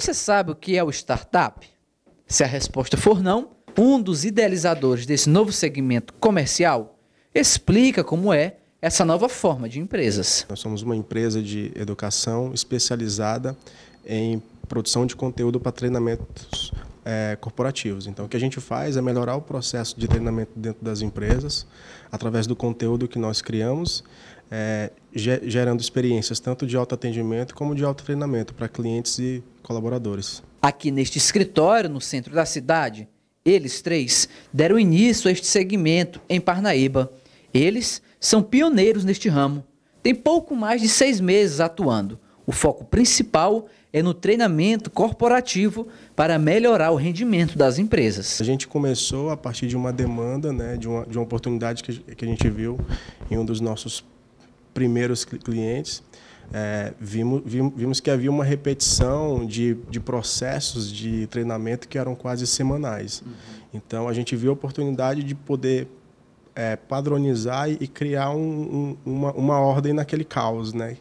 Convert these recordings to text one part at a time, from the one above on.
Você sabe o que é o startup? Se a resposta for não, um dos idealizadores desse novo segmento comercial explica como é essa nova forma de empresas. Nós somos uma empresa de educação especializada em produção de conteúdo para treinamentos é, corporativos. Então, o que a gente faz é melhorar o processo de treinamento dentro das empresas, através do conteúdo que nós criamos, é, gerando experiências tanto de autoatendimento como de treinamento para clientes e colaboradores. Aqui neste escritório, no centro da cidade, eles três deram início a este segmento em Parnaíba. Eles são pioneiros neste ramo. Tem pouco mais de seis meses atuando. O foco principal é no treinamento corporativo para melhorar o rendimento das empresas. A gente começou a partir de uma demanda, né, de, uma, de uma oportunidade que, que a gente viu em um dos nossos primeiros clientes é, vimos, vimos que havia uma repetição de, de processos de treinamento que eram quase semanais. Uhum. Então, a gente viu a oportunidade de poder é, padronizar e criar um, um, uma, uma ordem naquele caos, né?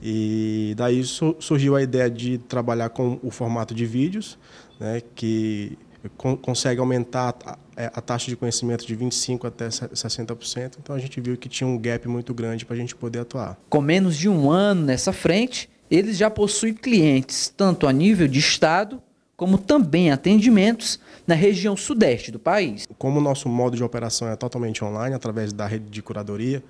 E daí surgiu a ideia de trabalhar com o formato de vídeos, né? Que consegue aumentar é, a, taxa de conhecimento de 25% até 60%. Então a gente viu que tinha um gap muito grande para a gente poder atuar. Com menos de um ano nessa frente, eles já possuem clientes tanto a nível de estado como também atendimentos na região sudeste do país. Como o nosso modo de operação é totalmente online, através da rede de curadoria,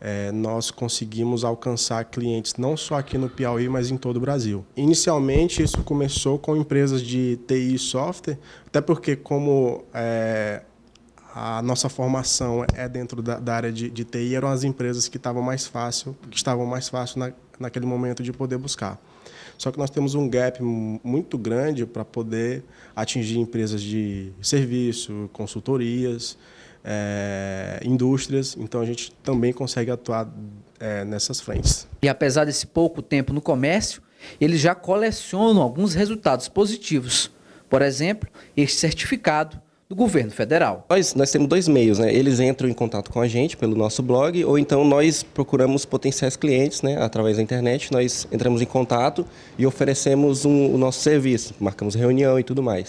é, nós conseguimos alcançar clientes não só aqui no Piauí, mas em todo o Brasil. Inicialmente, isso começou com empresas de TI e software, até porque, como é, a nossa formação é dentro da, da área de, de, TI, eram as empresas que estavam mais fácil, que estavam mais fácil na, naquele momento de poder buscar. Só que nós temos um gap muito grande para poder atingir empresas de serviço, consultorias, é, indústrias. Então a gente também consegue atuar é, nessas frentes. E apesar desse pouco tempo no comércio, eles já colecionam alguns resultados positivos. Por exemplo, este certificado do governo federal. Nós, nós temos dois meios, né? Eles entram em contato com a gente pelo nosso blog, ou então nós procuramos potenciais clientes, né? Através da internet, nós entramos em contato e oferecemos um, o nosso serviço, marcamos reunião e tudo mais.